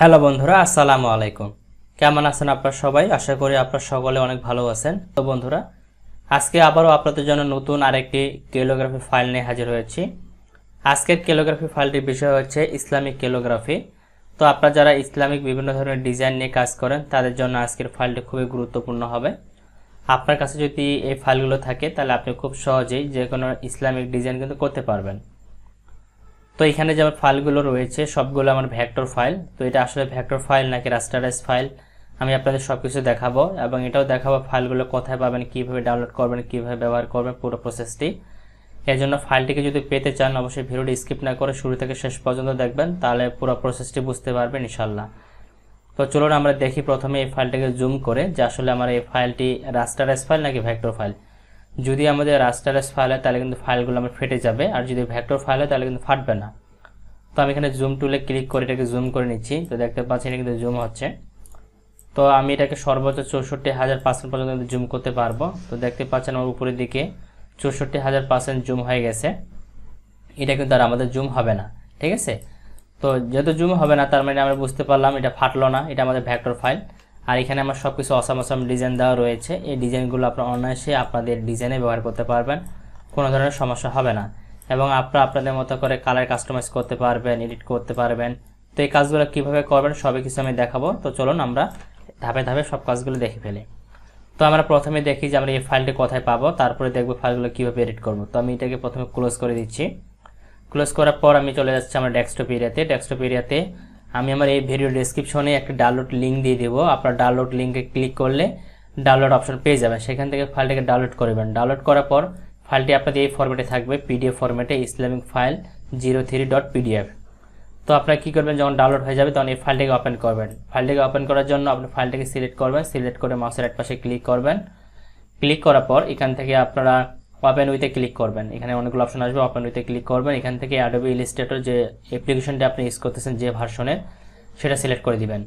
hello বন্ধুরা আসসালামু আলাইকুম কেমন আছেন আপনার সবাই আশা করি আপনার সকলে অনেক ভালো আছেন তো বন্ধুরা আজকে আবারও আপনাদের জন্য নতুন আরেকটি কেলোগ্রাফি ফাইল নিয়ে হাজির হয়েছি আজকের কেলোগ্রাফি ফাইলটির বিষয় হচ্ছে ইসলামিক কেলোগ্রাফি তো আপনারা যারা ইসলামিক বিভিন্ন ধরনের ডিজাইন নিয়ে কাজ করেন তাদের জন্য আজকের ফাইলটি খুবই গুরুত্বপূর্ণ হবে আপনার কাছে যদি এই ফাইলগুলো থাকে তাহলে আপনি খুব সহজেই যে কোনো ইসলামিক ডিজাইন কিন্তু করতে পারবেন তো এখানে যে আমার ফাইলগুলো রয়েছে সবগুলো আমার ভ্যাক্টর ফাইল তো এটা আসলে ভ্যাক্টর ফাইল নাকি রাস্টারাইজ ফাইল আমি আপনাদের সব কিছু দেখাবো এবং এটাও দেখাবো ফাইলগুলো কোথায় পাবেন কীভাবে ডাউনলোড করবেন কীভাবে ব্যবহার করবেন পুরো প্রসেসটি এর জন্য ফাইলটিকে যদি পেতে চান অবশ্যই ভিডিওটি স্কিপ না করে শুরু থেকে শেষ পর্যন্ত দেখবেন তাহলে পুরো প্রসেসটি বুঝতে পারবেন ইনশাল্লাহ তো চলুন আমরা দেখি প্রথমে এই ফাইলটাকে জুম করে যে আসলে আমার এই ফাইলটি রাস্টারাইজ ফাইল নাকি ভ্যাক্টর ফাইল যদি আমাদের রাস্টারেস ফাইল হয় তাহলে কিন্তু ফাইলগুলো আমার ফেটে যাবে আর যদি ভ্যাক্টর ফাইল হয় তাহলে কিন্তু ফাটবে না তো আমি এখানে জুম টুলে ক্লিক করে এটাকে জুম করে নিচ্ছি তো দেখতে পাচ্ছি এটা কিন্তু জুম হচ্ছে তো আমি এটাকে সর্বোচ্চ চৌষট্টি হাজার পার্সেন্ট পর্যন্ত কিন্তু জুম করতে পারবো তো দেখতে পাচ্ছেন আমার উপরের দিকে চৌষট্টি হাজার পার্সেন্ট জুম হয়ে গেছে এটা কিন্তু আর আমাদের জুম হবে না ঠিক আছে তো যেহেতু জুম হবে না তার মানে আমরা বুঝতে পারলাম এটা ফাটলো না এটা আমাদের ভ্যাক্টর ফাইল আর এখানে আমার সব কিছু অসাম অসাম ডিজাইন দেওয়া রয়েছে এই ডিজাইনগুলো আপনারা অনায়াসে আপনাদের ডিজাইনে ব্যবহার করতে পারবেন কোনো ধরনের সমস্যা হবে না এবং আপনারা আপনাদের মতো করে কালার কাস্টমাইজ করতে পারবেন এডিট করতে পারবেন তো এই কাজগুলো কীভাবে করবেন সবই কিছু আমি দেখাবো তো চলুন আমরা ধাপে ধাপে সব কাজগুলো দেখে ফেলি তো আমরা প্রথমে দেখি যে আমরা এই ফাইলটি কোথায় পাবো তারপরে দেখবো ফাইলগুলো কীভাবে এডিট করবো তো আমি এটাকে প্রথমে ক্লোজ করে দিচ্ছি ক্লোজ করার পর আমি চলে যাচ্ছি আমার ডেস্কটপ এরিয়াতে ডেস্কটপ এরিয়াতে আমি আমার এই ভিডিও ডিসক্রিপশনে একটা ডাউনলোড লিঙ্ক দিয়ে দেবো আপনার ডাউনলোড লিঙ্কে ক্লিক করলে ডাউনলোড অপশন পেয়ে যাবেন সেখান থেকে ফাইলটাকে ডাউনলোড করবেন ডাউনলোড করার পর ফাইলটি আপনাদের এই ফরম্যাটে থাকবে পিডিএফ ফরম্যাটে Islamic file zero three dot PDF তো আপনারা কী করবেন যখন ডাউনলোড হয়ে যাবে তখন এই ফাইলটাকে ওপেন করবেন ফাইলটাকে ওপেন করার জন্য আপনি ফাইলটাকে সিলেক্ট করবেন সিলেক্ট করে মাউসের এক পাশে ক্লিক করবেন ক্লিক করার পর এখান থেকে আপনারা ওপেন উইথে ক্লিক করবেন এখানে অনেকগুলো অপশন আসবে ওপেন উইথে ক্লিক করবেন এখান থেকে অ্যাডোবি ইলিস্ট্রেটর যে অ্যাপ্লিকেশনটা আপনি ইউজ করতেছেন যে ভার্সনে সেটা সিলেক্ট করে দিবেন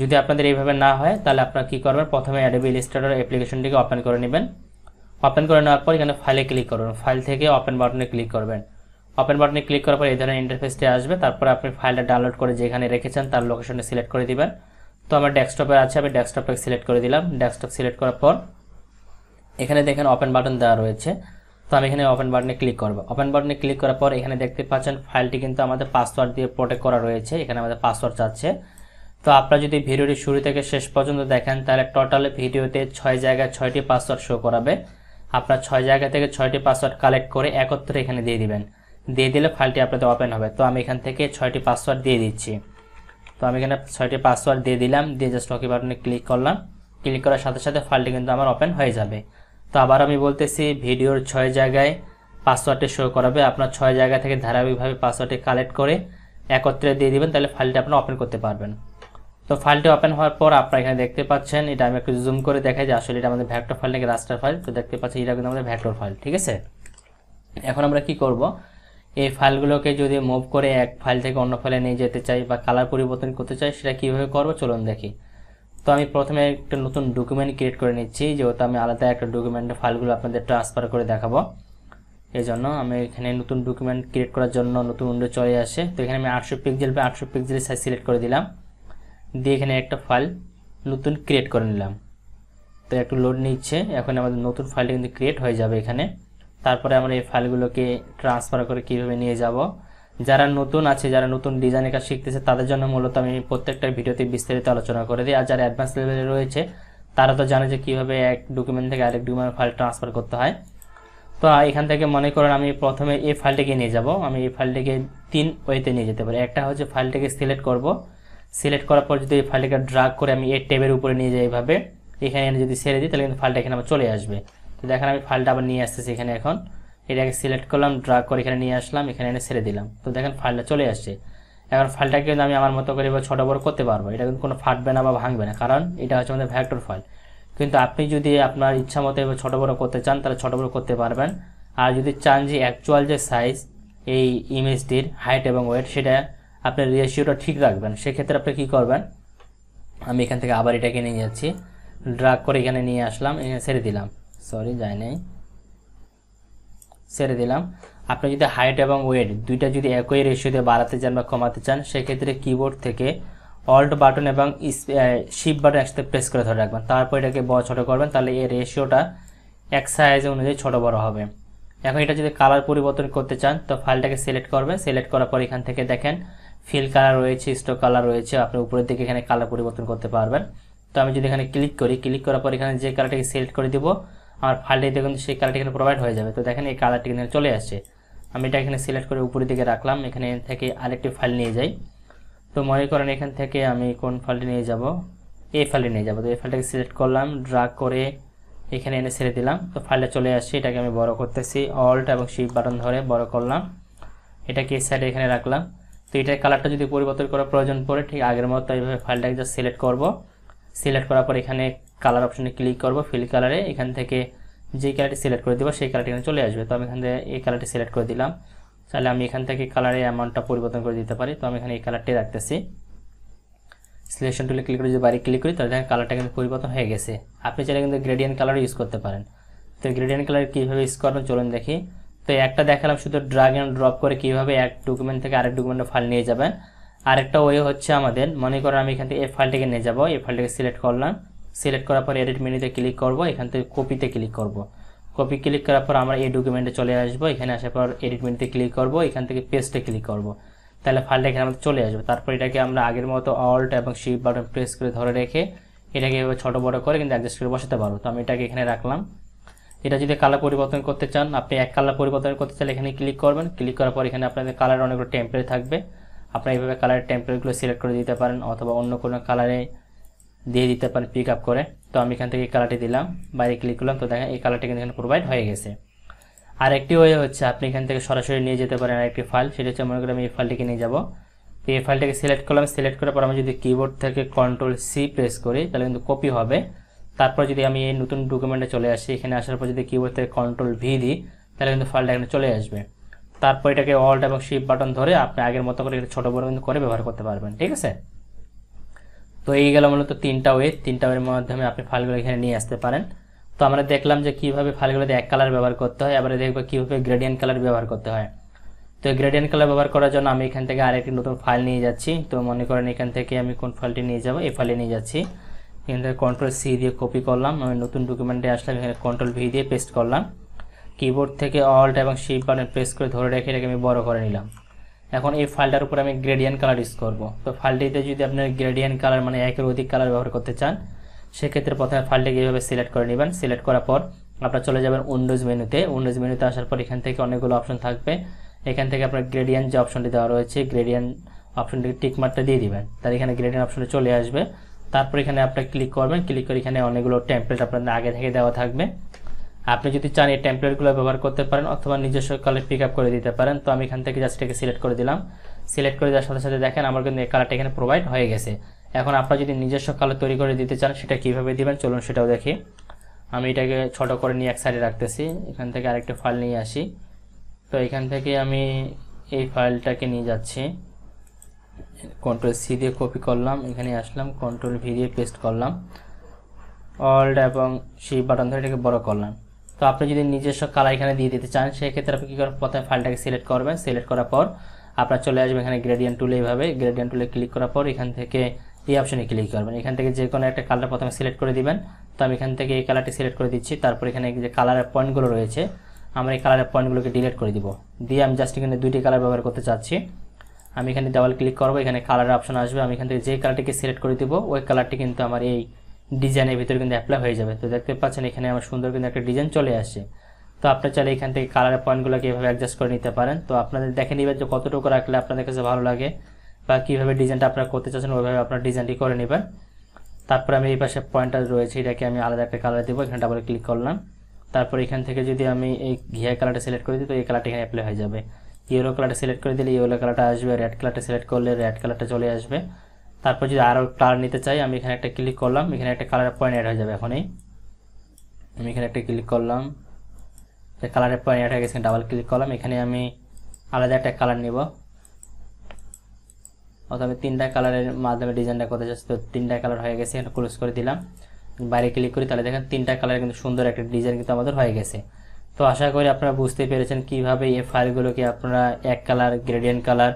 যদি আপনাদের এইভাবে না হয় তাহলে আপনারা কী করবেন প্রথমে অ্যাডোবি ইলিস্ট্রেটর অ্যাপ্লিকেশনটিকে ওপেন করে নেবেন ওপেন করে নেওয়ার পর এখানে ফাইলে ক্লিক করবেন ফাইল থেকে ওপেন বাটনে ক্লিক করবেন ওপেন বাটনে ক্লিক করার পর এই ধরনের ইন্টারফেসটি আসবে তারপর আপনি ফাইলটা ডাউনলোড করে যেখানে রেখেছেন তার লোকেশনটা সিলেক্ট করে দিবেন তো আমার ডেস্কটপে আছে আমি ডেস্কটপটাকে সিলেক্ট করে দিলাম ডেস্কটপ সিলেক্ট করার পর এখানে দেখেন ওপেন বাটন দেওয়া রয়েছে আমি এখানে ওপেন বাটনে ক্লিক করবো ওপেন বাটনে ক্লিক করার পর এখানে দেখতে পাচ্ছেন ফাইলটি কিন্তু আমাদের পাসওয়ার্ড দিয়ে প্রোটেক্ট করা রয়েছে এখানে আমাদের পাসওয়ার্ড চাচ্ছে তো আপনারা যদি ভিডিওটি শুরু থেকে শেষ পর্যন্ত দেখেন তাহলে টোটাল ভিডিওতে ছয় জায়গায় ছয়টি পাসওয়ার্ড শো করাবে আপনার ছয় জায়গা থেকে ছয়টি পাসওয়ার্ড কালেক্ট করে একত্রে এখানে দিয়ে দিবেন দিয়ে দিলে ফাইলটি আপনাদের ওপেন হবে তো আমি এখান থেকে ছয়টি পাসওয়ার্ড দিয়ে দিচ্ছি তো আমি এখানে ছয়টি পাসওয়ার্ড দিয়ে দিলাম দিয়ে জাস্ট ওকে বাটনে ক্লিক করলাম ক্লিক করার সাথে সাথে ফাইলটি কিন্তু আমার ওপেন হয়ে যাবে তো আবার আমি বলতেছি ভিডিওর ছয় জায়গায় পাসওয়ার্ডটি শো করাবে আপনার ছয় জায়গা থেকে ধারাবাহিকভাবে পাসওয়ার্ডটি কালেক্ট করে একত্রে দিয়ে দিবেন তাহলে ফাইলটি আপনি ওপেন করতে পারবেন তো ফাইলটি ওপেন হওয়ার পর আপনারা এখানে দেখতে পাচ্ছেন এটা আমি একটু জুম করে দেখাই যে আসলে এটা আমাদের ভ্যাক্টর ফাইল নাকি রাস্টার ফাইল তো দেখতে পাচ্ছি এটা কিন্তু আমাদের ভ্যাক্টর ফাইল ঠিক আছে এখন আমরা কি করব এই ফাইলগুলোকে যদি মুভ করে এক ফাইল থেকে অন্য ফাইলে নিয়ে যেতে চাই বা কালার পরিবর্তন করতে চাই সেটা কীভাবে করবো চলুন দেখি তো আমি প্রথমে একটা নতুন ডকুমেন্ট ক্রিয়েট করে নিচ্ছি যেহেতু আমি আলাদা একটা ডকুমেন্টের ফাইলগুলো আপনাদের ট্রান্সফার করে দেখাবো এই জন্য আমি এখানে নতুন ডকুমেন্ট ক্রিয়েট করার জন্য নতুন উইন্ডো চলে আসে তো এখানে আমি আটশো পিক্সেল বা আটশো পিক্সেল সাইজ সিলেক্ট করে দিলাম দিয়ে এখানে একটা ফাইল নতুন ক্রিয়েট করে নিলাম তো একটু লোড নিচ্ছে এখন আমাদের নতুন ফাইলটা কিন্তু ক্রিয়েট হয়ে যাবে এখানে তারপরে আমরা এই ফাইলগুলোকে ট্রান্সফার করে কীভাবে নিয়ে যাব যারা নতুন আছে যারা নতুন ডিজাইনের কাজ শিখতেছে তাদের জন্য মূলত আমি প্রত্যেকটা ভিডিওতে বিস্তারিত আলোচনা করে দিই আর যারা অ্যাডভান্স লেভেলে রয়েছে তারা তো জানে যে কীভাবে এক ডকুমেন্ট থেকে আরেক ডকুমেন্ট ফাইল ট্রান্সফার করতে হয় তো এখান থেকে মনে করেন আমি প্রথমে এই ফাইলটিকে নিয়ে যাব আমি এই ফাইলটিকে তিন ওয়েতে নিয়ে যেতে পারি একটা হচ্ছে ফাইলটিকে সিলেক্ট করব সিলেক্ট করার পর যদি এই ফাইলটিকে ড্রাগ করে আমি এই টেবের উপরে নিয়ে যাই এভাবে এখানে যদি ছেড়ে দিই তাহলে কিন্তু ফাইলটা এখানে আবার চলে আসবে তো দেখেন আমি ফাইলটা আবার নিয়ে আসতেছি এখানে এখন এটাকে সিলেক্ট করলাম ড্রা করে এখানে নিয়ে আসলাম এখানে এনে ছেড়ে দিলাম তো দেখেন ফাইলটা চলে আসছে এখন ফাইলটাকে কিন্তু আমি আমার মতো করে বা ছোটো বড় করতে পারবো এটা কিন্তু কোনো ফাটবে না বা ভাঙবে না কারণ এটা হচ্ছে আমাদের ভ্যাক্টর ফাইল কিন্তু আপনি যদি আপনার ইচ্ছা মতো এবার ছোটো বড়ো করতে চান তাহলে ছোটো বড়ো করতে পারবেন আর যদি চান যে অ্যাকচুয়াল যে সাইজ এই ইমেজটির হাইট এবং ওয়েট সেটা আপনার রেশিওটা ঠিক রাখবেন সেক্ষেত্রে আপনি কী করবেন আমি এখান থেকে আবার এটাকে নিয়ে যাচ্ছি ড্রাগ করে এখানে নিয়ে আসলাম এখানে ছেড়ে দিলাম সরি যায় নাই ছেড়ে দিলাম আপনি যদি হাইট এবং ওয়েট দুইটা যদি একই রেশিওতে বাড়াতে চান বা কমাতে চান সেক্ষেত্রে কিবোর্ড থেকে অল্ট বাটন এবং শিপ বাটন একসাথে প্রেস করে ধরে রাখবেন তারপর এটাকে বড় ছোট করবেন তাহলে এই রেশিওটা এক সাইজ অনুযায়ী ছোটো বড় হবে এখন এটা যদি কালার পরিবর্তন করতে চান তো ফাইলটাকে সিলেক্ট করবেন সিলেক্ট করার পর এখান থেকে দেখেন ফিল কালার রয়েছে স্টক কালার রয়েছে আপনি উপরের দিকে এখানে কালার পরিবর্তন করতে পারবেন তো আমি যদি এখানে ক্লিক করি ক্লিক করার পর এখানে যে কালারটাকে সিলেক্ট করে দেবো আমার ফাইলটিতে কিন্তু সেই কালারটি এখানে প্রোভাইড হয়ে যাবে তো দেখেন এই কালারটি এখানে চলে আসছে আমি এটা এখানে সিলেক্ট করে উপরের দিকে রাখলাম এখানে থেকে আরেকটি ফাইল নিয়ে যাই তো মনে করেন এখান থেকে আমি কোন ফাইলটি নিয়ে যাব এই ফাইলটি নিয়ে যাব তো এই ফাইলটাকে সিলেক্ট করলাম ড্রাগ করে এখানে এনে ছেড়ে দিলাম তো ফাইলটা চলে আসছে এটাকে আমি বড় করতেছি অল্ট এবং শিপ বাটন ধরে বড় করলাম এটাকে এই সাইডে এখানে রাখলাম তো এটার কালারটা যদি পরিবর্তন করার প্রয়োজন পড়ে ঠিক আগের মতো এইভাবে ফাইলটাকে জাস্ট সিলেক্ট করব সিলেক্ট করার পর এখানে কালার অপশনে ক্লিক করব ফিল কালারে এখান থেকে যে কালারটি সিলেক্ট করে দেবো সেই কালারটি এখানে চলে আসবে তো আমি এখান থেকে এই কালারটি সিলেক্ট করে দিলাম তাহলে আমি এখান থেকে কালারের অ্যামাউন্টটা পরিবর্তন করে দিতে পারি তো আমি এখানে এই কালারটি রাখতেছি সিলেকশন টুলে ক্লিক করে যদি বাড়ি ক্লিক করি তাহলে দেখেন কালারটা কিন্তু পরিবর্তন হয়ে গেছে আপনি চাইলে কিন্তু গ্রেডিয়েন্ট কালার ইউজ করতে পারেন তো গ্রেডিয়েন্ট কালার কীভাবে ইউজ করবেন চলুন দেখি তো একটা দেখালাম শুধু ড্রাগ অ্যান্ড ড্রপ করে কীভাবে এক ডকুমেন্ট থেকে আরেক ডকুমেন্টে ফাইল নিয়ে যাবেন আরেকটা ওয়ে হচ্ছে আমাদের মনে করেন আমি এখান থেকে এই ফাইলটিকে নিয়ে যাবো এই ফাইলটিকে সিলেক্ট করলাম সিলেক্ট করার পর এডিট মেনুতে ক্লিক করব এখান থেকে কপিতে ক্লিক করব কপি ক্লিক করার পর আমরা এই ডকুমেন্টে চলে আসবো এখানে আসার পর এডিট মেনুতে ক্লিক করব এখান থেকে পেস্টে ক্লিক করব তাহলে ফাইলটা এখানে আমাদের চলে আসবে তারপর এটাকে আমরা আগের মতো অল্ট এবং শিপ বাটন প্রেস করে ধরে রেখে এটাকে এভাবে ছোটো বড়ো করে কিন্তু অ্যাডজাস্ট করে বসাতে পারবো তো আমি এটাকে এখানে রাখলাম এটা যদি কালার পরিবর্তন করতে চান আপনি এক কালার পরিবর্তন করতে চাইলে এখানে ক্লিক করবেন ক্লিক করার পর এখানে আপনাদের কালার অনেকগুলো টেম্পারে থাকবে আপনারা এইভাবে কালারের টেম্পারেগুলো সিলেক্ট করে দিতে পারেন অথবা অন্য কোনো কালারে দিয়ে দিতে পারেন পিক আপ করে তো আমি এখান থেকে কালারটি দিলাম বাইরে ক্লিক করলাম তো দেখেন এই কালারটি কিন্তু এখানে প্রোভাইড হয়ে গেছে আর একটি ওয়ে হচ্ছে আপনি এখান থেকে সরাসরি নিয়ে যেতে পারেন আরেকটি ফাইল সেটা হচ্ছে মনে করি আমি এই ফাইলটিকে নিয়ে যাবো তো এই ফাইলটাকে সিলেক্ট করলাম সিলেক্ট করার পর আমি যদি কিবোর্ড থেকে কন্ট্রোল সি প্রেস করি তাহলে কিন্তু কপি হবে তারপর যদি আমি এই নতুন ডকুমেন্টে চলে আসি এখানে আসার পর যদি কিবোর্ড থেকে কন্ট্রোল ভি দিই তাহলে কিন্তু ফাইলটা এখানে চলে আসবে তারপর এটাকে অল্ট এবং শিফট বাটন ধরে আপনি আগের মতো করে ছোটো বড় কিন্তু করে ব্যবহার করতে পারবেন ঠিক আছে তো এই গেল মূলত তিনটা ওয়ে তিনটা ওয়ের মাধ্যমে আপনি ফাইলগুলো এখানে নিয়ে আসতে পারেন তো আমরা দেখলাম যে কীভাবে ফাইলগুলোতে এক কালার ব্যবহার করতে হয় এবারে দেখবো কীভাবে গ্রেডিয়েন্ট কালার ব্যবহার করতে হয় তো গ্রেডিয়েন্ট কালার ব্যবহার করার জন্য আমি এখান থেকে আরেকটি নতুন ফাইল নিয়ে যাচ্ছি তো মনে করেন এখান থেকে আমি কোন ফাইলটি নিয়ে যাবো এই ফাইলে নিয়ে যাচ্ছি এখান থেকে কন্ট্রোল সি দিয়ে কপি করলাম আমি নতুন ডকুমেন্টে আসলাম এখানে কন্ট্রোল ভি দিয়ে পেস্ট করলাম কিবোর্ড থেকে অল্ট এবং শিপ বাটন প্রেস করে ধরে রেখে এটাকে আমি বড় করে নিলাম এখন এই ফাইলটার উপর আমি গ্রেডিয়ান কালার ইউজ করব তো ফাইলটিতে যদি আপনি গ্রেডিয়ান কালার মানে একের অধিক কালার ব্যবহার করতে চান সেক্ষেত্রে প্রথমে ফাইলটাকে এইভাবে সিলেক্ট করে নেবেন সিলেক্ট করার পর আপনারা চলে যাবেন উইন্ডোজ মেনুতে উইন্ডোজ মেনুতে আসার পর এখান থেকে অনেকগুলো অপশন থাকবে এখান থেকে আপনার গ্রেডিয়ান যে অপশনটি দেওয়া রয়েছে গ্রেডিয়ান অপশনটিকে টিক মার্কটা দিয়ে দিবেন তার এখানে গ্রেডিয়ান অপশনটা চলে আসবে তারপর এখানে আপনার ক্লিক করবেন ক্লিক করে এখানে অনেকগুলো টেম্পলেট আপনাদের আগে থেকে দেওয়া থাকবে আপনি যদি চান এই টেম্পলেটগুলো ব্যবহার করতে পারেন অথবা নিজস্ব কালার পিক আপ করে দিতে পারেন তো আমি এখান থেকে জাস্ট এটাকে সিলেক্ট করে দিলাম সিলেক্ট করে দেওয়ার সাথে সাথে দেখেন আমার কিন্তু এই কালারটা এখানে প্রোভাইড হয়ে গেছে এখন আপনারা যদি নিজস্ব কালার তৈরি করে দিতে চান সেটা কীভাবে দিবেন চলুন সেটাও দেখি আমি এটাকে ছোট করে নিয়ে এক সাইডে রাখতেছি এখান থেকে আরেকটা ফাইল নিয়ে আসি তো এখান থেকে আমি এই ফাইলটাকে নিয়ে যাচ্ছি কন্ট্রোল সি দিয়ে কপি করলাম এখানে আসলাম কন্ট্রোল ভি দিয়ে পেস্ট করলাম অল্ড এবং সি বাটন ধরে এটাকে বড় করলাম তো আপনি যদি নিজস্ব কালার এখানে দিয়ে দিতে চান সেক্ষেত্রে আপনি কী করবেন প্রথমে ফাইলটাকে সিলেক্ট করবেন সিলেক্ট করার পর আপনার চলে আসবে এখানে গ্রেডিয়েন্ট টুলে এইভাবে গ্রেডিয়েন্ট টুলে ক্লিক করার পর এখান থেকে এই অপশনে ক্লিক করবেন এখান থেকে যে কোনো একটা কালার প্রথমে সিলেক্ট করে দিবেন তো আমি এখান থেকে এই কালারটি সিলেক্ট করে দিচ্ছি তারপর এখানে যে কালারের পয়েন্টগুলো রয়েছে আমরা এই কালারের পয়েন্টগুলোকে ডিলিট করে দিব দিয়ে আমি জাস্ট এখানে দুইটি কালার ব্যবহার করতে চাচ্ছি আমি এখানে ডাবল ক্লিক করবো এখানে কালারের অপশন আসবে আমি এখান থেকে যে কালারটিকে সিলেক্ট করে দিব ওই কালারটি কিন্তু আমার এই ডিজাইনের ভিতরে কিন্তু অ্যাপ্লাই হয়ে যাবে তো দেখতে পাচ্ছেন এখানে আমার সুন্দর কিন্তু একটা ডিজাইন চলে আসছে তো আপনার চাইলে এখান থেকে কালারের পয়েন্টগুলোকে এভাবে অ্যাডজাস্ট করে নিতে পারেন তো আপনাদের দেখে নেবেন যে কতটুকু রাখলে আপনাদের কাছে ভালো লাগে বা কীভাবে ডিজাইনটা আপনারা করতে চাচ্ছেন ওইভাবে আপনার ডিজাইনটি করে নেবেন তারপর আমি এই পাশে পয়েন্টটা রয়েছে এটাকে আমি আলাদা একটা কালার দেবো এখানে ডাবল ক্লিক করলাম তারপর এখান থেকে যদি আমি এই ঘিয়া কালারটা সিলেক্ট করে দিই তো এই কালারটি এখানে অ্যাপ্লাই হয়ে যাবে ইয়েলো কালারটা সিলেক্ট করে দিলে ইয়েলো কালারটা আসবে রেড কালারটা সিলেক্ট করলে রেড কালারটা চলে আসবে তারপর যদি আরও কালার নিতে চাই আমি এখানে একটা ক্লিক করলাম এখানে একটা কালার পয়েন্ট অ্যাড হয়ে যাবে এখনই আমি এখানে একটা ক্লিক করলাম কালারের পয়েন্ট অ্যাড হয়ে গেছে ডাবল ক্লিক করলাম এখানে আমি আলাদা একটা কালার নিব অত আমি তিনটা কালারের মাধ্যমে ডিজাইনটা করতে চাচ্ছি তো তিনটা কালার হয়ে গেছে এখানে ক্লোজ করে দিলাম বাইরে ক্লিক করি তাহলে দেখেন তিনটা কালার কিন্তু সুন্দর একটা ডিজাইন কিন্তু আমাদের হয়ে গেছে তো আশা করি আপনারা বুঝতে পেরেছেন কিভাবে এই ফাইলগুলোকে আপনারা এক কালার গ্রেডিয়েন্ট কালার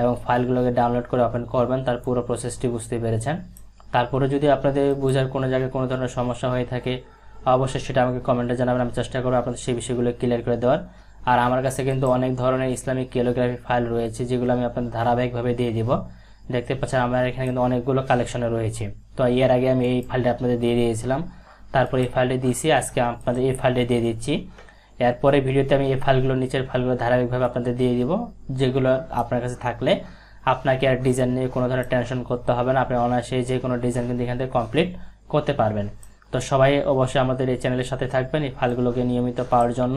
এবং ফাইলগুলোকে ডাউনলোড করে ওপেন করবেন তার পুরো প্রসেসটি বুঝতে পেরেছেন তারপরে যদি আপনাদের বোঝার কোনো জায়গায় কোনো ধরনের সমস্যা হয়ে থাকে অবশ্যই সেটা আমাকে কমেন্টে জানাবেন আমি চেষ্টা করবো আপনাদের সেই বিষয়গুলো ক্লিয়ার করে দেওয়ার আর আমার কাছে কিন্তু অনেক ধরনের ইসলামিক কেলোগ্রাফি ফাইল রয়েছে যেগুলো আমি আপনাদের ধারাবাহিকভাবে দিয়ে দিব দেখতে পাচ্ছেন আমার এখানে কিন্তু অনেকগুলো কালেকশনে রয়েছে তো এর আগে আমি এই ফাইলটা আপনাদের দিয়ে দিয়েছিলাম তারপর এই ফাইলটা দিয়েছি আজকে আপনাদের এই ফাইলটা দিয়ে দিচ্ছি এরপরে ভিডিওতে আমি এই ফাইলগুলো নিচের ফাইলগুলো ধারাবাহিকভাবে আপনাদের দিয়ে দিব যেগুলো আপনার কাছে থাকলে আপনাকে আর ডিজাইন নিয়ে কোনো ধরনের টেনশন করতে হবে না আপনি অনায়াসে যে কোনো ডিজাইন কিন্তু এখান থেকে কমপ্লিট করতে পারবেন তো সবাই অবশ্যই আমাদের এই চ্যানেলের সাথে থাকবেন এই ফাইলগুলোকে নিয়মিত পাওয়ার জন্য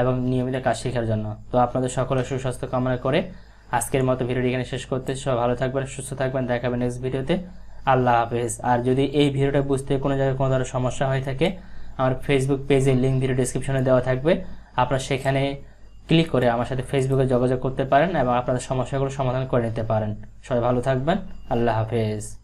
এবং নিয়মিত কাজ শেখার জন্য তো আপনাদের সকলের সুস্বাস্থ্য কামনা করে আজকের মতো ভিডিওটি এখানে শেষ করতে সবাই ভালো থাকবেন সুস্থ থাকবেন দেখাবেন নেক্সট ভিডিওতে আল্লাহ হাফেজ আর যদি এই ভিডিওটা বুঝতে কোনো জায়গায় কোনো ধরনের সমস্যা হয়ে থাকে আমার ফেসবুক পেজের লিঙ্ক ভিডিও ডিসক্রিপশনে দেওয়া থাকবে আপনারা সেখানে ক্লিক করে আমার সাথে ফেসবুকে যোগাযোগ করতে পারেন এবং আপনাদের সমস্যাগুলো সমাধান করে নিতে পারেন সবাই ভালো থাকবেন আল্লাহ হাফেজ